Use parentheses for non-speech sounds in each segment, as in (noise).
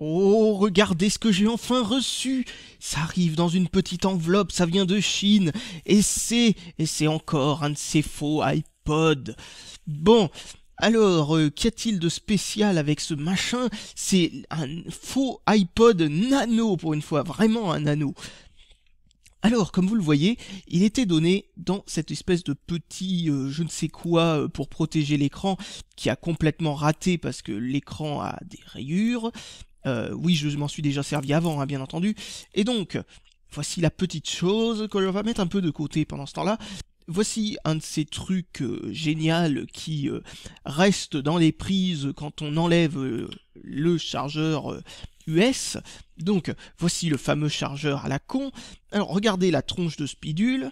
Oh, regardez ce que j'ai enfin reçu Ça arrive dans une petite enveloppe, ça vient de Chine, et c'est... et c'est encore un de ces faux iPod. Bon, alors, euh, qu'y a-t-il de spécial avec ce machin C'est un faux iPod nano pour une fois, vraiment un nano. Alors, comme vous le voyez, il était donné dans cette espèce de petit euh, je ne sais quoi euh, pour protéger l'écran qui a complètement raté parce que l'écran a des rayures. Euh, oui, je m'en suis déjà servi avant, hein, bien entendu. Et donc, voici la petite chose que l'on va mettre un peu de côté pendant ce temps-là. Voici un de ces trucs euh, géniaux qui euh, restent reste dans les prises quand on enlève le chargeur US. Donc, voici le fameux chargeur à la con. Alors, regardez la tronche de spidule.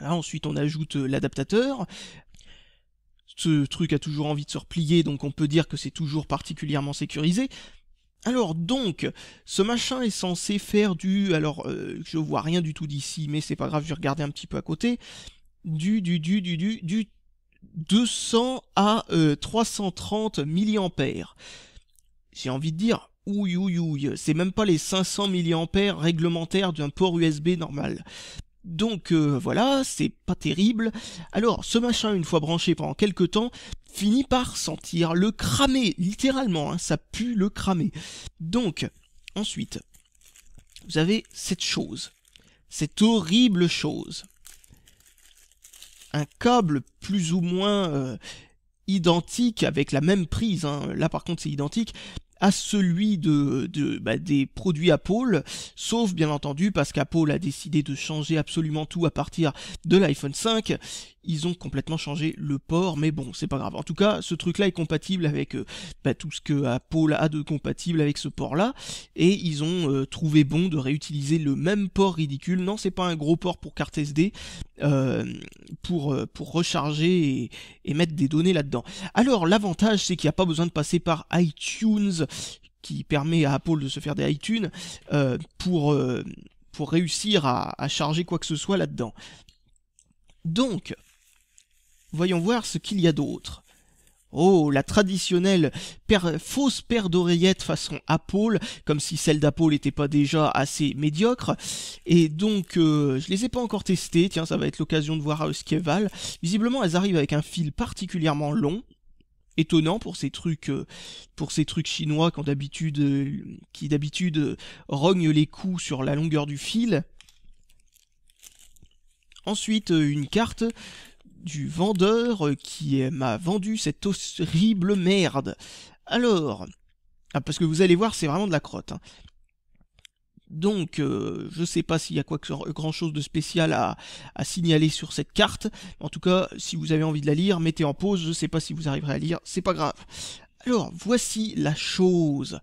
ensuite, on ajoute l'adaptateur. Ce truc a toujours envie de se replier, donc on peut dire que c'est toujours particulièrement sécurisé. Alors donc, ce machin est censé faire du... Alors, euh, je vois rien du tout d'ici, mais c'est pas grave, je vais regarder un petit peu à côté. Du, du, du, du, du, du 200 à 330 euh, milliampères. J'ai envie de dire, ouille, ouille, ouille, c'est même pas les 500 milliampères réglementaires d'un port USB normal. Donc euh, voilà, c'est pas terrible. Alors ce machin, une fois branché pendant quelques temps, finit par sentir le cramer, littéralement, hein, ça pue le cramer. Donc, ensuite, vous avez cette chose, cette horrible chose. Un câble plus ou moins euh, identique avec la même prise, hein. là par contre c'est identique, à celui de, de bah, des produits Apple, sauf bien entendu parce qu'Apple a décidé de changer absolument tout à partir de l'iPhone 5 ils ont complètement changé le port, mais bon, c'est pas grave. En tout cas, ce truc-là est compatible avec euh, bah, tout ce que Apple a de compatible avec ce port-là, et ils ont euh, trouvé bon de réutiliser le même port ridicule. Non, c'est pas un gros port pour carte SD, euh, pour, pour recharger et, mettre des données là-dedans. Alors, l'avantage, c'est qu'il n'y a pas besoin de passer par iTunes, qui permet à Apple de se faire des iTunes, pour... pour réussir à charger quoi que ce soit là-dedans. Donc, Voyons voir ce qu'il y a d'autre. Oh, la traditionnelle fausse paire d'oreillettes façon Apple, comme si celle d'Apple n'était pas déjà assez médiocre. Et donc, euh, je les ai pas encore testées. Tiens, ça va être l'occasion de voir euh, ce qu'elles valent. Visiblement, elles arrivent avec un fil particulièrement long. Étonnant pour ces trucs, euh, pour ces trucs chinois d'habitude, qui d'habitude rognent les coups sur la longueur du fil. Ensuite, une carte du vendeur euh, qui m'a vendu cette horrible merde. Alors, ah, parce que vous allez voir, c'est vraiment de la crotte. Hein. Donc, euh, je ne sais pas s'il y a quoi que grand chose de spécial à, à, signaler sur cette carte. En tout cas, si vous avez envie de la lire, mettez en pause. Je ne sais pas si vous arriverez à lire, c'est pas grave. Alors, voici la chose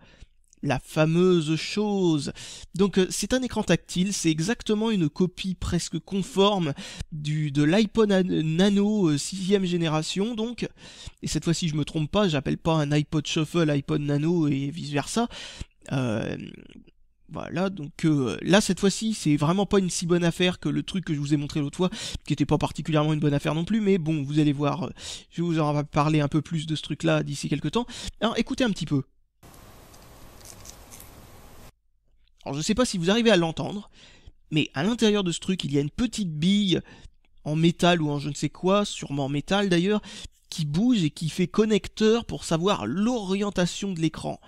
la fameuse chose. Donc euh, c'est un écran tactile, c'est exactement une copie presque conforme du de l'iPhone Nano 6ème euh, génération donc et cette fois-ci je me trompe pas, j'appelle pas un iPod Shuffle iPod Nano et vice-versa. Euh, voilà, donc là cette fois-ci c'est vraiment pas une si bonne affaire que le truc que je vous ai montré l'autre fois, qui n'était pas particulièrement une bonne affaire non plus, mais bon vous allez voir, je vous en reparlerai parler un peu plus de ce truc là d'ici quelques temps. Alors écoutez un petit peu. Alors je ne sais pas si vous arrivez à l'entendre, mais à l'intérieur de ce truc, il y a une petite bille en métal ou en je ne sais quoi, sûrement en métal d'ailleurs, qui bouge et qui fait connecteur pour savoir l'orientation de l'écran.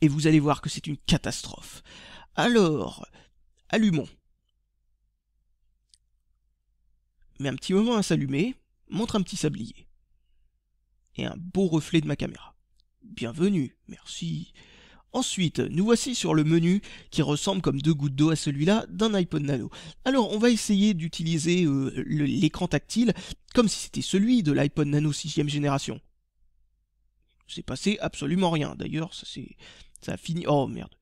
Et vous allez voir que c'est une catastrophe. Alors, allumons. Mais un petit moment à s'allumer, montre un petit sablier. Et un beau reflet de ma caméra. Bienvenue, merci. Ensuite, nous voici sur le menu qui ressemble comme deux gouttes d'eau à celui-là d'un iPhone Nano. Alors, on va essayer d'utiliser euh, l'écran tactile comme si c'était celui de l'iPhone Nano 6ème génération. C'est passé absolument rien. D'ailleurs, ça, ça a fini. Oh merde.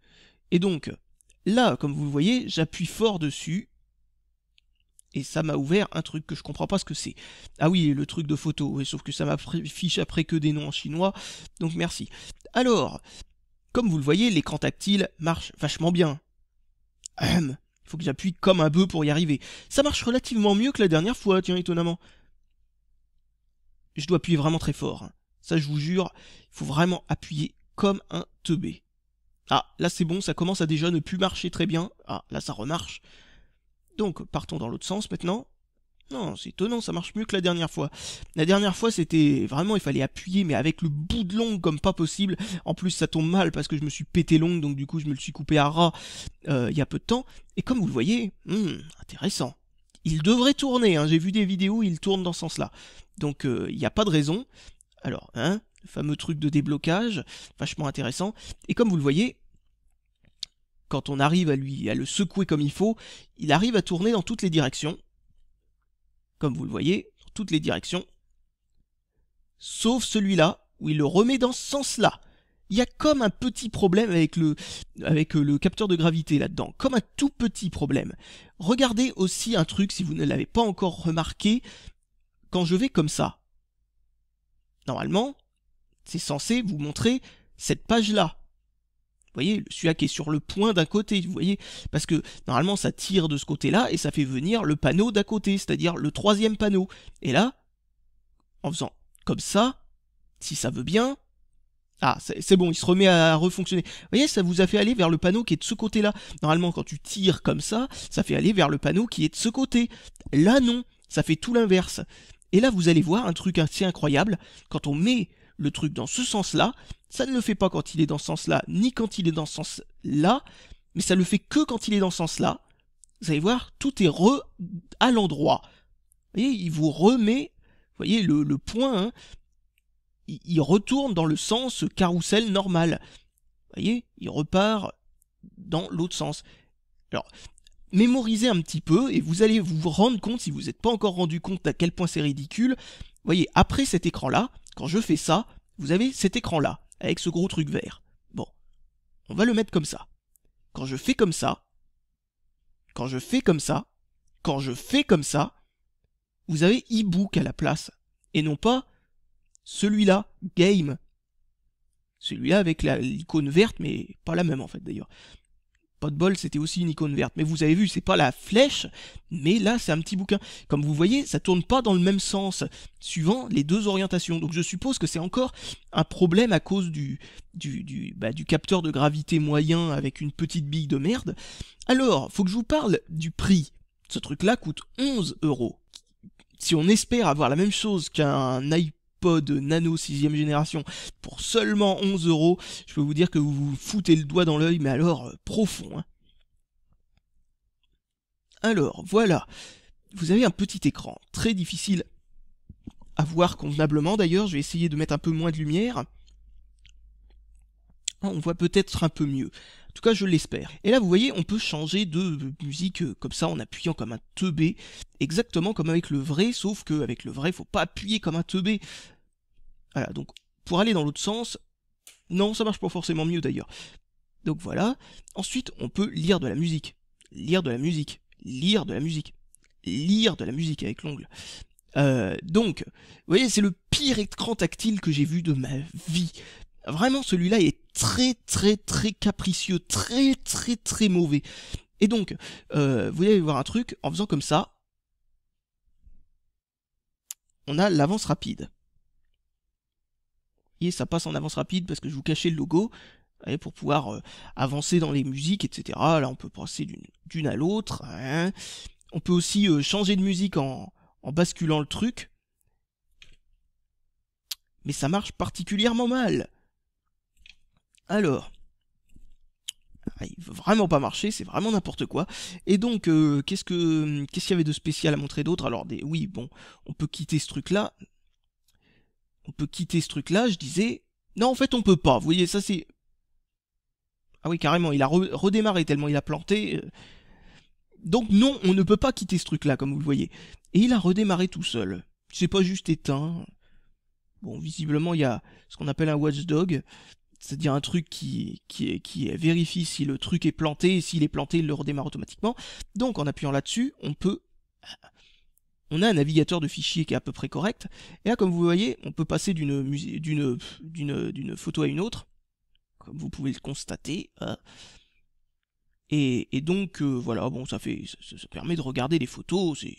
Et donc, là, comme vous le voyez, j'appuie fort dessus et ça m'a ouvert un truc que je comprends pas ce que c'est. Ah oui, le truc de photo, sauf que ça m'affiche après que des noms en chinois, donc merci. Alors, comme vous le voyez, l'écran tactile marche vachement bien. Il faut que j'appuie comme un bœuf pour y arriver. Ça marche relativement mieux que la dernière fois, tiens, étonnamment. Je dois appuyer vraiment très fort. Ça, je vous jure, il faut vraiment appuyer comme un teubé. Ah, là c'est bon, ça commence à déjà ne plus marcher très bien. Ah, là ça remarche. Donc, partons dans l'autre sens maintenant. Non, c'est étonnant, ça marche mieux que la dernière fois. La dernière fois, c'était vraiment, il fallait appuyer, mais avec le bout de longue comme pas possible. En plus, ça tombe mal parce que je me suis pété longue, donc du coup, je me le suis coupé à ras euh, il y a peu de temps. Et comme vous le voyez, hmm, intéressant. Il devrait tourner, hein. j'ai vu des vidéos, il tourne dans ce sens-là. Donc, euh, il n'y a pas de raison. Alors, hein, le fameux truc de déblocage, vachement intéressant. Et comme vous le voyez, quand on arrive à lui, à le secouer comme il faut, il arrive à tourner dans toutes les directions comme vous le voyez, dans toutes les directions, sauf celui-là, où il le remet dans ce sens-là. Il y a comme un petit problème avec le, avec euh, le capteur de gravité là-dedans, comme un tout petit problème. Regardez aussi un truc, si vous ne l'avez pas encore remarqué, quand je vais comme ça, normalement, c'est censé vous montrer cette page-là. Vous voyez, celui-là qui est sur le point d'un côté, vous voyez, parce que normalement ça tire de ce côté-là et ça fait venir le panneau d'à côté, c'est-à-dire le troisième panneau. Et là, en faisant comme ça, si ça veut bien, ah, c'est bon, il se remet à refonctionner. Vous voyez, ça vous a fait aller vers le panneau qui est de ce côté-là. Normalement, quand tu tires comme ça, ça fait aller vers le panneau qui est de ce côté. Là, non, ça fait tout l'inverse. Et là, vous allez voir un truc assez incroyable. Quand on met le truc dans ce sens-là. Ça ne le fait pas quand il est dans ce sens-là, ni quand il est dans ce sens-là, mais ça le fait que quand il est dans ce sens-là. Vous allez voir, tout est re à l'endroit. Vous voyez, il vous remet, vous voyez, le, point, hein. il, retourne dans le sens carrousel normal. Vous voyez, il repart dans l'autre sens. Alors, mémorisez un petit peu et vous allez vous rendre compte, si vous n'êtes pas encore rendu compte à quel point c'est ridicule, vous voyez, après cet écran-là, quand je fais ça, vous avez cet écran-là, avec ce gros truc vert. Bon, on va le mettre comme ça. Quand je fais comme ça, quand je fais comme ça, quand je fais comme ça, vous avez e-book à la place, et non pas celui-là, game. Celui-là avec l'icône verte, mais pas la même en fait d'ailleurs bol, c'était aussi une icône verte. Mais vous avez vu, c'est pas la flèche, mais là, c'est un petit bouquin. Comme vous voyez, ça tourne pas dans le même sens, suivant les deux orientations. Donc je suppose que c'est encore un problème à cause du, du, du, bah, du capteur de gravité moyen avec une petite bille de merde. Alors, faut que je vous parle du prix. Ce truc-là coûte 11 euros si on espère avoir la même chose qu'un iPad de Nano 6ème génération pour seulement 11 euros, je peux vous dire que vous vous foutez le doigt dans l'œil, mais alors euh, profond. Hein. Alors voilà, vous avez un petit écran, très difficile à voir convenablement d'ailleurs, je vais essayer de mettre un peu moins de lumière. Ah, on voit peut-être un peu mieux. En tout cas, je l'espère. Et là, vous voyez, on peut changer de musique euh, comme ça en appuyant comme un teubé, exactement comme avec le vrai, sauf qu'avec le vrai, faut pas appuyer comme un teubé. Voilà, donc pour aller dans l'autre sens, non, ça marche pas forcément mieux d'ailleurs. Donc voilà. Ensuite, on peut lire de la musique. Lire de la musique. Lire de la musique. Lire de la musique avec l'ongle. Euh, donc, vous voyez, c'est le pire écran tactile que j'ai vu de ma vie. Vraiment, celui-là est très, très, très capricieux, très, très, très mauvais. Et donc, euh, vous allez voir un truc, en faisant comme ça, on a l'avance rapide. Et ça passe en avance rapide parce que je vous cachais le logo pour pouvoir euh, avancer dans les musiques, etc. Là, on peut passer d'une à l'autre. Hein. On peut aussi euh, changer de musique en, en basculant le truc. Mais ça marche particulièrement mal. Alors, ah, il veut vraiment pas marcher, c'est vraiment n'importe quoi. Et donc, euh, qu'est-ce que qu'est-ce qu'il y avait de spécial à montrer d'autre Alors, oui, bon, on peut quitter ce truc-là on peut quitter ce truc-là, je disais, non, en fait, on peut pas. Vous voyez, ça c'est... Ah oui, carrément, il a redémarré tellement il a planté. Euh. Donc non, on ne peut pas quitter ce truc-là, comme vous le voyez. Et il a redémarré tout seul. C'est pas juste éteint. Bon, visiblement, il y a ce qu'on appelle un watchdog, c'est-à-dire un truc qui, qui, qui vérifie si le truc est planté, et s'il est planté, il le redémarre automatiquement. Donc, en appuyant là-dessus, on peut on a un navigateur de fichiers qui est à peu près correct. Et là, comme vous voyez, on peut passer d'une d'une photo à une autre, comme vous pouvez le constater. Hein. Et, et, donc, euh, voilà, bon, ça, fait, ça, permet de regarder les photos, c'est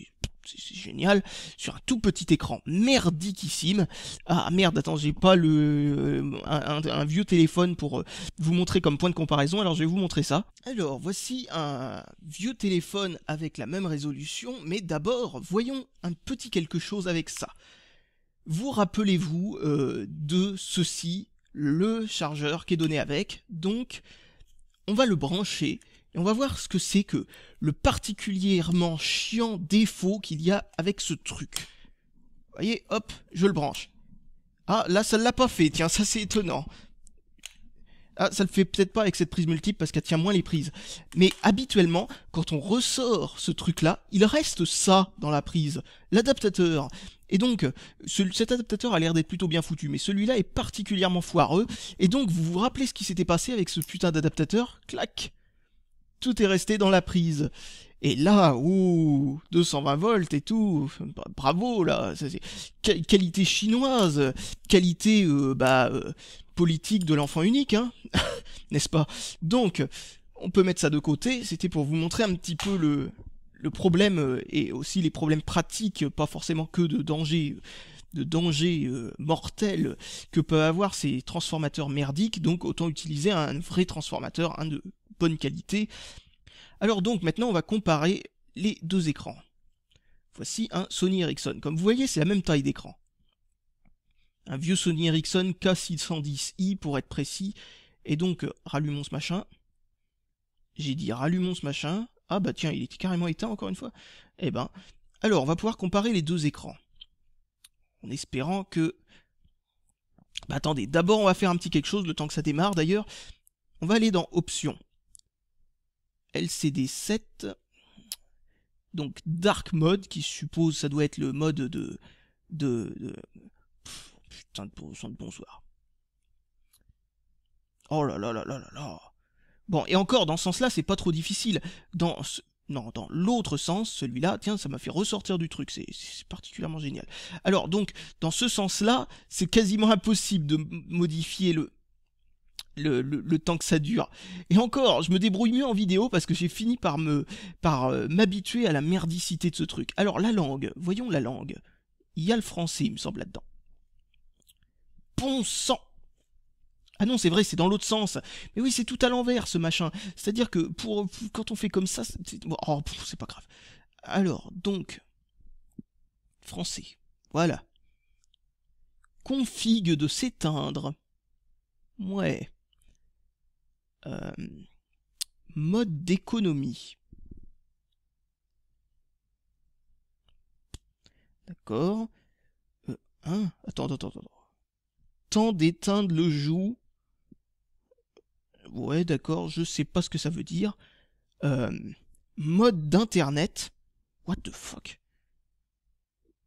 c'est génial, sur un tout petit écran merdiquissime. Ah merde, attends, j'ai pas le euh, un, vieux téléphone pour euh, vous montrer comme point de comparaison, alors je vais vous montrer ça. Alors, voici un vieux téléphone avec la même résolution, mais d'abord, voyons un petit quelque chose avec ça. Vous rappelez-vous euh, de ceci, le chargeur qui est donné avec, donc on va le brancher et on va voir ce que c'est que le particulièrement chiant défaut qu'il y a avec ce truc. Vous voyez, hop, je le branche. Ah, là, ça ne l'a pas fait, tiens, ça c'est étonnant. Ah, ça le fait peut-être pas avec cette prise multiple parce qu'elle tient moins les prises. Mais habituellement, quand on ressort ce truc-là, il reste ça dans la prise, l'adaptateur. Et donc, cet adaptateur a l'air d'être plutôt bien foutu, mais celui-là est particulièrement foireux. Et donc, vous vous rappelez ce qui s'était passé avec ce putain d'adaptateur Clac tout est resté dans la prise. Et là, ouh, 220 volts et tout, bravo là, c'est qualité chinoise, qualité euh, bah, euh, politique de l'enfant unique, hein, (laughs) n'est-ce pas Donc, on peut mettre ça de côté, c'était pour vous montrer un petit peu le, problème euh, et aussi les problèmes pratiques, pas forcément que de danger de danger mortel que peuvent avoir ces transformateurs merdiques, donc autant utiliser un vrai transformateur, 1 de bonne qualité. Alors donc maintenant on va comparer les deux écrans. Voici un Sony Ericsson. Comme vous voyez, c'est la même taille d'écran. Un vieux Sony Ericsson K610i pour être précis. Et donc, euh, rallumons ce machin. J'ai dit rallumons ce machin. Ah bah tiens, il était carrément éteint encore une fois. Eh ben, alors on va pouvoir comparer les deux écrans. En espérant que... Bah attendez, d'abord on va faire un petit quelque chose, le temps que ça démarre d'ailleurs. On va aller dans Options. LCD7, donc Dark Mode, qui suppose ça doit être le mode de... de, de putain de bonsoir. Oh là là là là là là. Bon, et encore, dans ce sens-là, c'est pas trop difficile. Dans Non, dans l'autre sens, celui-là, tiens, ça m'a fait ressortir du truc, c'est particulièrement génial. Alors, donc, dans ce sens-là, c'est quasiment impossible de modifier le le, temps que ça dure. Et encore, je me débrouille mieux en vidéo parce que j'ai fini par me par euh, m'habituer à la merdicité de ce truc. Alors la langue, voyons la langue. Il y a le français, il me semble là-dedans. Bon sang ah non, c'est vrai, c'est dans l'autre sens. Mais oui, c'est tout à l'envers, ce machin. C'est-à-dire que pour, quand on fait comme ça, c'est oh, pas grave. Alors, donc, français. Voilà. Config de s'éteindre. Ouais. Euh, mode d'économie. D'accord. Euh, hein attends, attends, attends, Temps d'éteindre le joug. Ouais, d'accord, je sais pas ce que ça veut dire. Euh, mode d'internet. What the fuck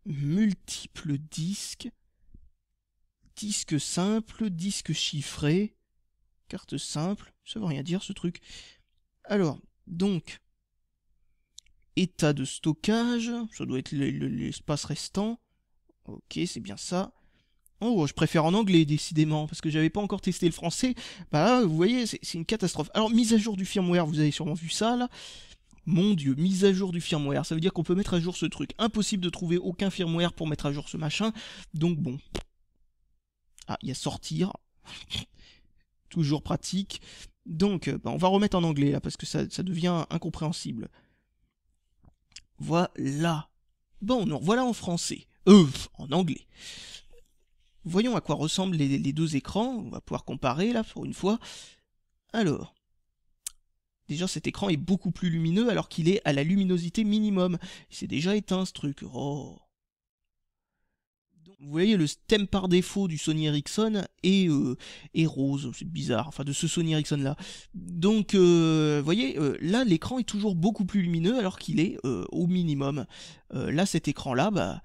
Multiple disques. Disque simple, disque chiffré. Carte simple, ça veut rien dire ce truc. Alors, donc, état de stockage, ça doit être l'espace restant. Ok, c'est bien ça. Oh, je préfère en anglais, décidément, parce que j'avais pas encore testé le français. Bah là, vous voyez, c'est une catastrophe. Alors, mise à jour du firmware, vous avez sûrement vu ça, là. Mon dieu, mise à jour du firmware, ça veut dire qu'on peut mettre à jour ce truc. Impossible de trouver aucun firmware pour mettre à jour ce machin, donc bon. Ah, il y a sortir toujours pratique. Donc, euh, bah, on va remettre en anglais là, parce que ça, devient incompréhensible. Voilà. Bon, non, voilà en français. Euh, en anglais. Voyons à quoi ressemblent les, les, deux écrans. On va pouvoir comparer là pour une fois. Alors. Déjà cet écran est beaucoup plus lumineux alors qu'il est à la luminosité minimum. Il s'est déjà éteint ce truc. Oh. Vous voyez, le thème par défaut du Sony Ericsson est, euh, rose, c'est bizarre, enfin de ce Sony Ericsson là. Donc, euh, vous voyez, euh, là l'écran est toujours beaucoup plus lumineux alors qu'il est au minimum. là, cet écran là, bah,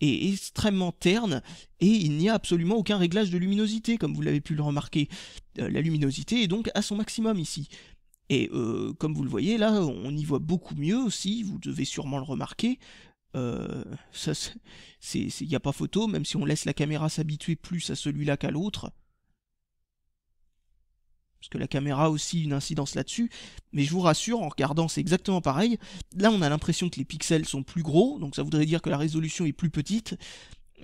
est extrêmement terne et il n'y a absolument aucun réglage de luminosité, comme vous l'avez pu le remarquer. la luminosité est donc à son maximum ici. Et comme vous le voyez là, on y voit beaucoup mieux aussi, vous devez sûrement le remarquer, il euh, n'y a pas photo, même si on laisse la caméra s'habituer plus à celui-là qu'à l'autre. Parce que la caméra a aussi une incidence là-dessus. Mais je vous rassure, en regardant, c'est exactement pareil. Là, on a l'impression que les pixels sont plus gros, donc ça voudrait dire que la résolution est plus petite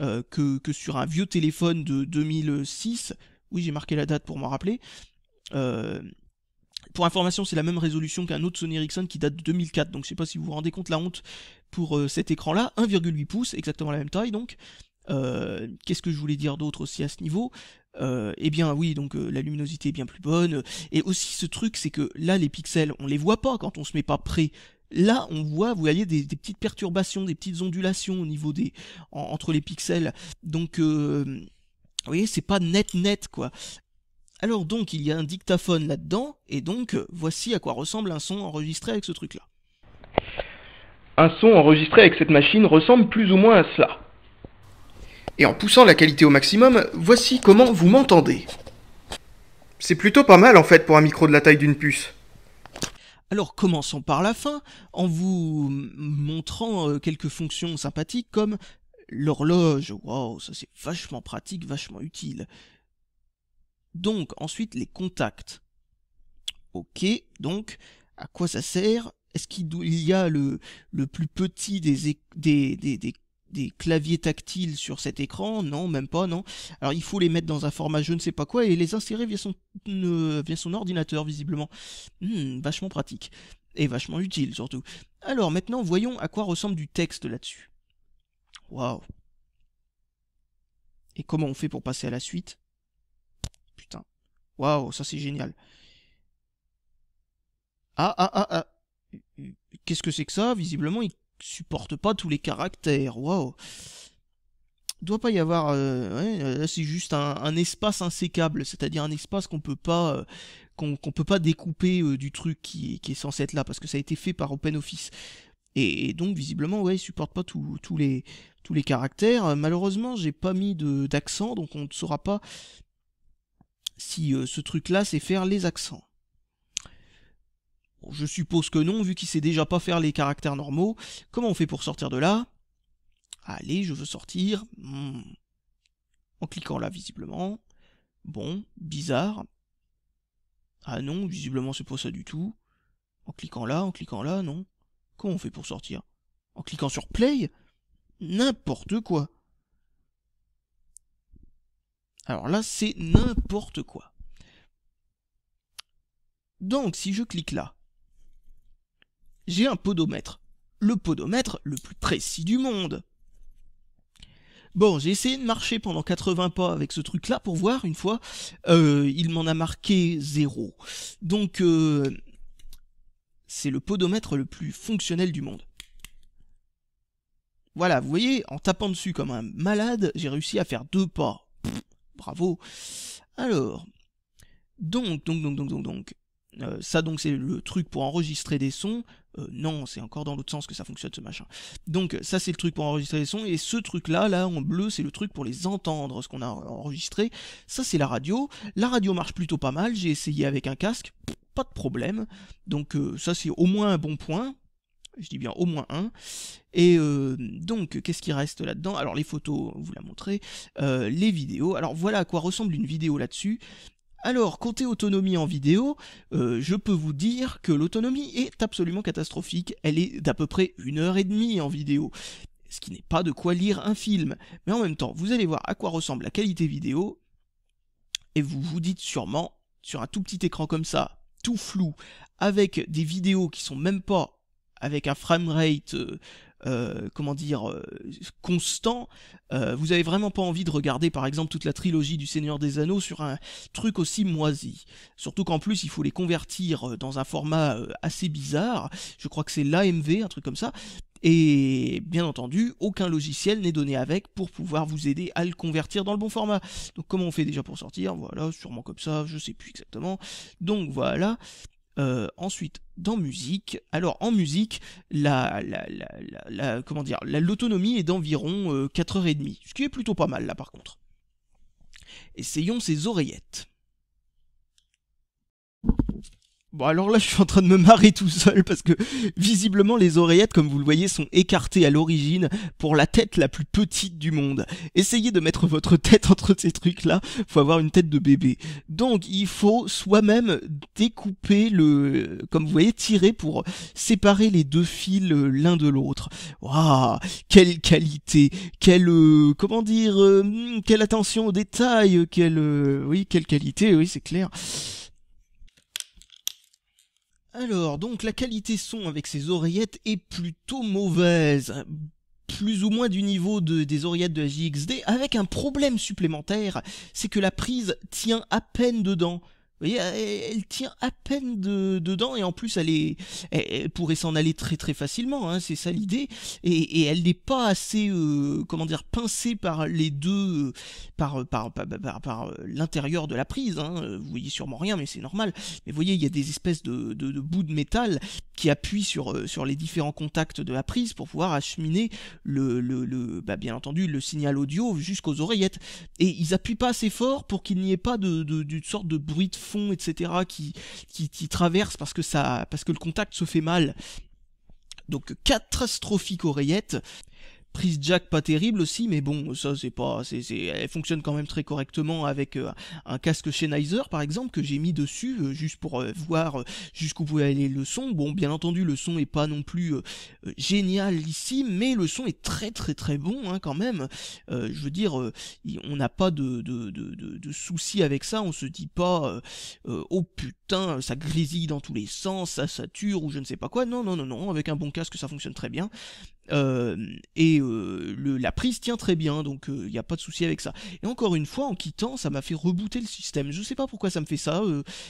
euh, que, que, sur un vieux téléphone de 2006. Oui, j'ai marqué la date pour m'en rappeler. Euh, pour information, c'est la même résolution qu'un autre Sony Ericsson qui date de 2004, donc je ne sais pas si vous vous rendez compte la honte pour euh, cet écran-là, 1,8 pouces, exactement la même taille donc. Euh, qu'est-ce que je voulais dire d'autre aussi à ce niveau euh, Eh bien oui, donc la luminosité est bien plus bonne. Et aussi ce truc, c'est que là les pixels, on les voit pas quand on se met pas près. Là, on voit, vous voyez, des, petites perturbations, des petites ondulations au niveau des entre les pixels. Donc vous voyez, c'est pas net net quoi. Alors donc il y a un dictaphone là-dedans, et donc euh, voici à quoi ressemble un son enregistré avec ce truc-là. Un son enregistré avec cette machine ressemble plus ou moins à cela. Et en poussant la qualité au maximum, voici comment vous m'entendez. C'est plutôt pas mal en fait pour un micro de la taille d'une puce. Alors commençons par la fin, en vous montrant euh, quelques fonctions sympathiques comme l'horloge, wow, ça c'est vachement pratique, vachement utile, donc ensuite les contacts. Ok, donc à quoi ça sert Est-ce qu'il y a le, le plus petit des, des, claviers tactiles sur cet écran Non, même pas, non. Alors il faut les mettre dans un format je ne sais pas quoi et les insérer via son, euh, ordinateur, visiblement. Hmm, vachement pratique. Et vachement utile, surtout. Alors maintenant, voyons à quoi ressemble du texte là-dessus. Waouh. Et comment on fait pour passer à la suite Waouh, ça c'est génial. Ah, ah, ah, ah. Qu'est-ce que c'est que ça Visiblement, il supporte pas tous les caractères. Waouh. Doit pas y avoir. Euh, euh, c'est juste un, espace insécable, c'est-à-dire un espace qu'on peut pas, euh, qu'on peut pas découper du truc qui, est censé être là, parce que ça a été fait par OpenOffice. Et, et donc visiblement, ouais, il supporte pas tous les tous les caractères. Malheureusement, j'ai pas mis d'accent, donc on ne saura pas si euh, ce truc-là c'est faire les accents. je suppose que non, vu qu'il sait déjà pas faire les caractères normaux. Comment on fait pour sortir de là Allez, je veux sortir. Hmm. En cliquant là, visiblement. Bon, bizarre. Ah non, visiblement c'est pas ça du tout. En cliquant là, en cliquant là, non. Comment on fait pour sortir En cliquant sur play N'importe quoi. Alors là, c'est n'importe quoi. Donc, si je clique là, j'ai un podomètre. Le podomètre le plus précis du monde. Bon, j'ai essayé de marcher pendant 80 pas avec ce truc-là pour voir une fois. Euh, il m'en a marqué 0. Donc, euh, c'est le podomètre le plus fonctionnel du monde. Voilà, vous voyez, en tapant dessus comme un malade, j'ai réussi à faire deux pas. Bravo. Alors, donc, donc, donc, donc, donc, donc. Euh, ça donc c'est le truc pour enregistrer des sons. Euh, non, c'est encore dans l'autre sens que ça fonctionne ce machin. Donc ça c'est le truc pour enregistrer des sons et ce truc là, là en bleu, c'est le truc pour les entendre, ce qu'on a enregistré. Ça c'est la radio. La radio marche plutôt pas mal. J'ai essayé avec un casque, pas de problème. Donc euh, ça c'est au moins un bon point. Je dis bien au moins un. Et euh, donc, qu'est-ce qui reste là-dedans Alors, les photos, vous la montrez. Euh, les vidéos. Alors, voilà à quoi ressemble une vidéo là-dessus. Alors, côté autonomie en vidéo, euh, je peux vous dire que l'autonomie est absolument catastrophique. Elle est d'à peu près une heure et demie en vidéo. Ce qui n'est pas de quoi lire un film. Mais en même temps, vous allez voir à quoi ressemble la qualité vidéo. Et vous vous dites sûrement, sur un tout petit écran comme ça, tout flou, avec des vidéos qui sont même pas avec un framerate euh, euh comment dire euh, constant, euh, vous avez vraiment pas envie de regarder par exemple toute la trilogie du Seigneur des Anneaux sur un truc aussi moisi. Surtout qu'en plus il faut les convertir dans un format assez bizarre. Je crois que c'est l'AMV, un truc comme ça. Et bien entendu, aucun logiciel n'est donné avec pour pouvoir vous aider à le convertir dans le bon format. Donc comment on fait déjà pour sortir Voilà, sûrement comme ça, je sais plus exactement. Donc voilà. Euh, ensuite, dans musique, alors en musique, la, la, la, la comment dire, l'autonomie est d'environ 4h30, euh, ce qui est plutôt pas mal là par contre. Essayons ces oreillettes. Bon alors là je suis en train de me marrer tout seul parce que visiblement les oreillettes comme vous le voyez sont écartées à l'origine pour la tête la plus petite du monde. Essayez de mettre votre tête entre ces trucs là, faut avoir une tête de bébé. Donc il faut soi-même découper le comme vous voyez tirer pour séparer les deux fils euh, l'un de l'autre. Waouh, quelle qualité, quelle euh, comment dire euh, hmm, quelle attention aux détails, quelle oui, quelle qualité, oui, c'est clair. Alors, donc la qualité son avec ces oreillettes est plutôt mauvaise, plus ou moins du niveau des oreillettes de la JXD, avec un problème supplémentaire, c'est que la prise tient à peine dedans. Vous voyez, elle, tient à peine dedans et en plus elle est, pourrait s'en aller très très facilement, hein, c'est ça l'idée. Et, elle n'est pas assez, euh, comment dire, pincée par les deux, euh, par par par, euh, l'intérieur de la prise. Hein. Vous voyez sûrement rien, mais c'est normal. Mais vous voyez, il y a des espèces de, de bouts de métal qui appuient sur sur les différents contacts de la prise pour pouvoir acheminer le bah, bien entendu le signal audio jusqu'aux oreillettes. Et ils appuient pas assez fort pour qu'il n'y ait pas d'une sorte de bruit de fond, etc., qui, qui, qui traverse parce que, ça, parce que le contact se fait mal. Donc catastrophique oreillette prise jack pas terrible aussi, mais bon, ça c'est pas, c'est, elle fonctionne quand même très correctement avec euh, un casque Sennheiser par exemple que j'ai mis dessus euh, juste pour euh, voir jusqu'où pouvait aller le son. Bon, bien entendu, le son est pas non plus génial ici, mais le son est très très très bon hein, quand même. je veux dire, on n'a pas de de, de, de, de, soucis avec ça. On se dit pas, oh putain, ça grésille dans tous les sens, ça sature ou je ne sais pas quoi. Non non non non, avec un bon casque ça fonctionne très bien. Euh, et euh, la prise tient très bien, donc il euh, n'y a pas de souci avec ça. Et encore une fois, en quittant, ça m'a fait rebooter le système. Je sais pas pourquoi ça me fait ça,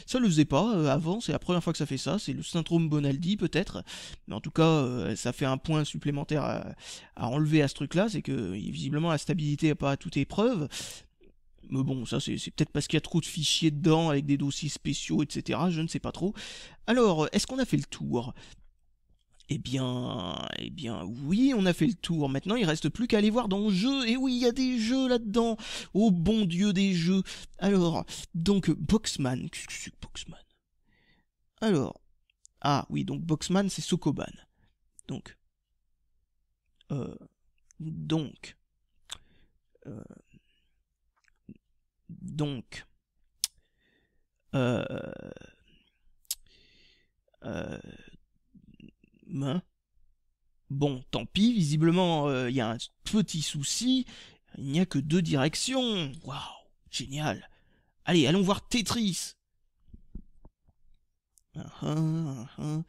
ça ne le faisait pas avant, c'est la première fois que ça fait ça, c'est le syndrome Bonaldi peut-être, mais en tout cas, ça fait un point supplémentaire à, à enlever à ce truc-là, c'est que visiblement la stabilité n'est pas à toute épreuve. Mais bon, ça c'est peut-être parce qu'il y a trop de fichiers dedans avec des dossiers spéciaux, etc. Je ne sais pas trop. Alors, est-ce qu'on a fait le tour eh bien, eh bien, oui, on a fait le tour. Maintenant, il reste plus qu'à aller voir dans le jeu. Et eh oui, il y a des jeux là-dedans. Oh bon Dieu des jeux. Alors, donc Boxman. Qu'est-ce que c'est que Boxman Alors, ah oui, donc Boxman, c'est Sokoban. Donc, euh, donc, euh, donc, euh, euh Hein bon, tant pis, visiblement, il euh, y a un petit souci. Il n'y a que deux directions. Waouh, génial. Allez, allons voir Tetris. Ah, ah, ah,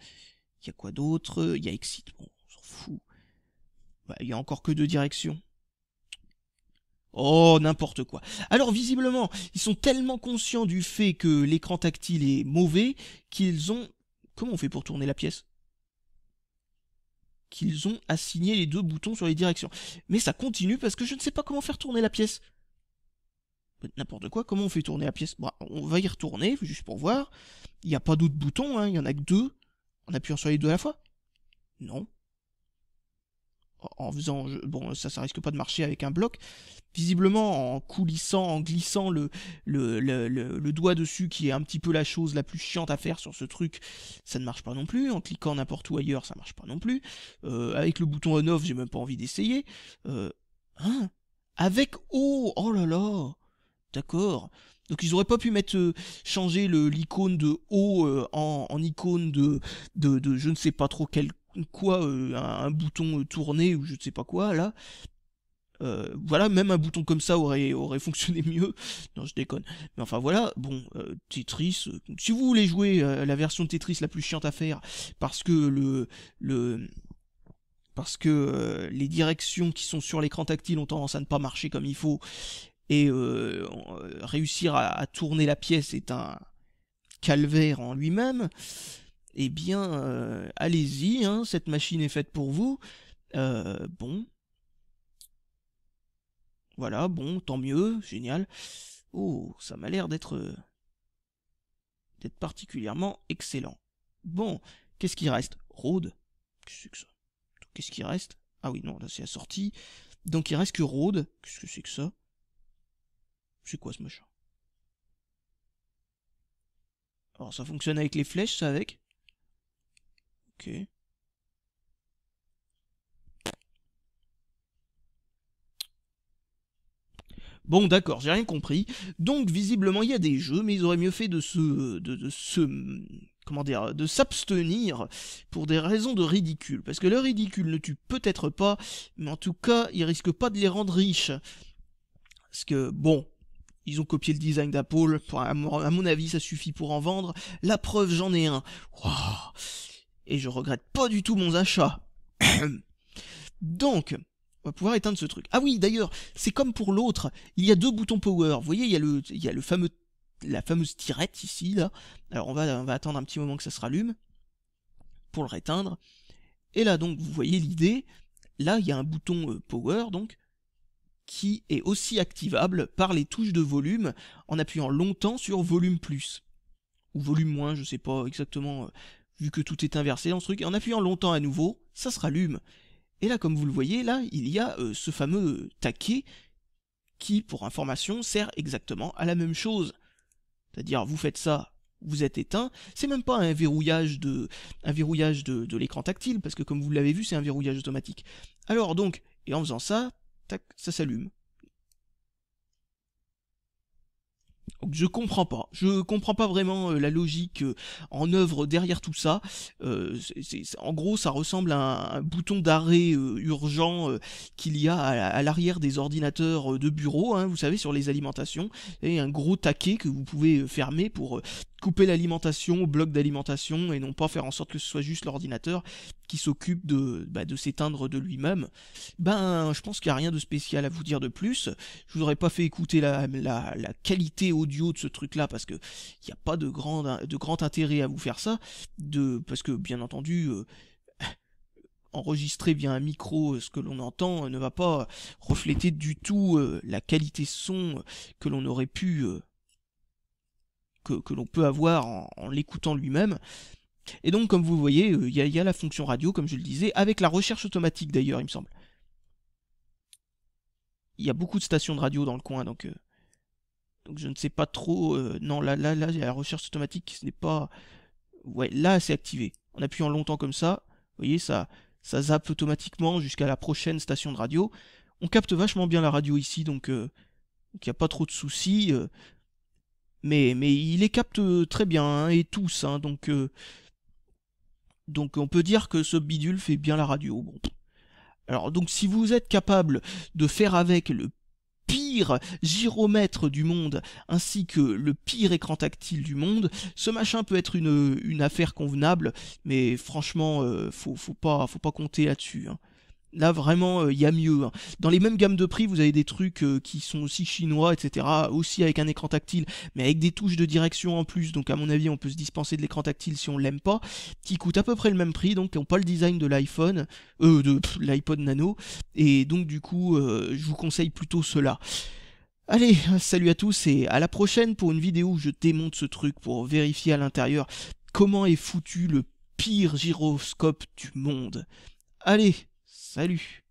il y a quoi d'autre Il y a Exit, bon, on s'en fout. Bah, il y a encore que deux directions. Oh, n'importe quoi. Alors visiblement, ils sont tellement conscients du fait que l'écran tactile est mauvais qu'ils ont... Comment on fait pour tourner la pièce qu'ils ont assigné les deux boutons sur les directions. Mais ça continue parce que je ne sais pas comment faire tourner la pièce. N'importe quoi, comment on fait tourner la pièce bon, bah, On va y retourner, juste pour voir. Il n'y a pas d'autres boutons, hein, il y en a que deux. En appuyant sur les deux à la fois Non en faisant bon ça ça risque pas de marcher avec un bloc visiblement en coulissant en glissant le le, le, doigt dessus qui est un petit peu la chose la plus chiante à faire sur ce truc ça ne marche pas non plus en cliquant n'importe où ailleurs ça marche pas non plus euh, avec le bouton on off j'ai même pas envie d'essayer euh, hein avec oh oh là là d'accord donc ils auraient pas pu mettre euh, changer le l'icône de haut en, en, icône de, de, je ne sais pas trop quel quoi, euh, un, bouton euh, tourné ou je ne sais pas quoi là. Euh, voilà, même un bouton comme ça aurait, aurait fonctionné (laughs) mieux. Non, je déconne. Mais enfin voilà, bon, Tetris, si vous voulez jouer la version de Tetris la plus chiante à faire, parce que le... le parce que les directions qui sont sur l'écran tactile ont tendance à ne pas marcher comme il faut, et réussir à, tourner la pièce est un calvaire en lui-même, eh bien, euh, allez-y, hein, cette machine est faite pour vous. Euh, bon. Voilà, bon, tant mieux, génial. Oh, ça m'a l'air d'être... Euh, d'être particulièrement excellent. Bon, qu'est-ce qui reste Rode. Qu'est-ce que ça Qu'est-ce qui reste Ah oui, non, là c'est la sortie. Donc il reste que Rode. Qu'est-ce que c'est que ça C'est quoi ce machin Alors ça fonctionne avec les flèches, ça avec Bon, d'accord, j'ai rien compris. Donc, visiblement, il y a des jeux, mais ils auraient mieux fait de se, de, se, comment dire, de s'abstenir pour des raisons de ridicule. Parce que le ridicule ne tue peut-être pas, mais en tout cas, il risque pas de les rendre riches. Parce que, bon, ils ont copié le design d'Apple. À mon avis, ça suffit pour en vendre. La preuve, j'en ai un et je regrette pas du tout mon achat. (coughs) Donc, on va pouvoir éteindre ce truc. Ah oui, d'ailleurs, c'est comme pour l'autre, il y a deux boutons power. Vous voyez, il y a le, il y a le fameux, la fameuse tirette ici, là. Alors on va, va attendre un petit moment que ça se rallume pour le réteindre. Et là, donc, vous voyez l'idée. Là, il y a un bouton euh, power, donc, qui est aussi activable par les touches de volume en appuyant longtemps sur volume plus ou volume moins, je sais pas exactement euh, vu que tout est inversé dans ce truc, et en appuyant longtemps à nouveau, ça se rallume. Et là, comme vous le voyez, là, il y a euh, ce fameux taquet qui, pour information, sert exactement à la même chose. C'est-à-dire, vous faites ça, vous êtes éteint. C'est même pas un verrouillage de, un verrouillage de, de l'écran tactile, parce que comme vous l'avez vu, c'est un verrouillage automatique. Alors donc, et en faisant ça, tac, ça s'allume. je comprends pas. Je comprends pas vraiment euh, la logique euh, en œuvre derrière tout ça. Euh, en gros, ça ressemble à un, bouton d'arrêt urgent qu'il y a à, l'arrière des ordinateurs de bureau, hein, vous savez, sur les alimentations, et un gros taquet que vous pouvez fermer pour couper l'alimentation au bloc d'alimentation et non pas faire en sorte que ce soit juste l'ordinateur qui s'occupe de, bah, s'éteindre de lui-même. Ben, je pense qu'il n'y a rien de spécial à vous dire de plus. Je vous aurais pas fait écouter la, la, la qualité audio de ce truc-là, parce que il n'y a pas de grand, de grand intérêt à vous faire ça, de, parce que bien entendu, euh, enregistrer via un micro euh, ce que l'on entend euh, ne va pas refléter du tout la qualité son que l'on aurait pu que, l'on peut avoir en, l'écoutant lui-même. Et donc comme vous voyez, il y, a la fonction radio, comme je le disais, avec la recherche automatique d'ailleurs, il me semble. Il y a beaucoup de stations de radio dans le coin, donc donc je ne sais pas trop. Euh, non, là, là, là, il y a la recherche automatique, ce n'est pas. Ouais, là, c'est activé. En appuyant longtemps comme ça, vous voyez, ça, ça zappe automatiquement jusqu'à la prochaine station de radio. On capte vachement bien la radio ici, donc il euh, n'y a pas trop de soucis. Euh, mais, mais il les capte très bien, hein, et tous, hein, donc. donc on peut dire que ce bidule fait bien la radio. Bon. Alors donc si vous êtes capable de faire avec le pire gyromètre du monde ainsi que le pire écran tactile du monde, ce machin peut être une, une affaire convenable, mais franchement, euh, faut, faut, pas, faut pas compter là-dessus. Hein. Là vraiment, euh, il y a mieux. Hein. Dans les mêmes gammes de prix, vous avez des trucs euh, qui sont aussi chinois, etc. Aussi avec un écran tactile, mais avec des touches de direction en plus. Donc à mon avis, on peut se dispenser de l'écran tactile si on l'aime pas. Qui coûte à peu près le même prix, donc qui n'ont pas le design de l'iPhone, euh, de l'iPod Nano. Et donc du coup, euh, je vous conseille plutôt cela. Allez, salut à tous et à la prochaine pour une vidéo où je démonte ce truc pour vérifier à l'intérieur comment est foutu le pire gyroscope du monde. Allez Salut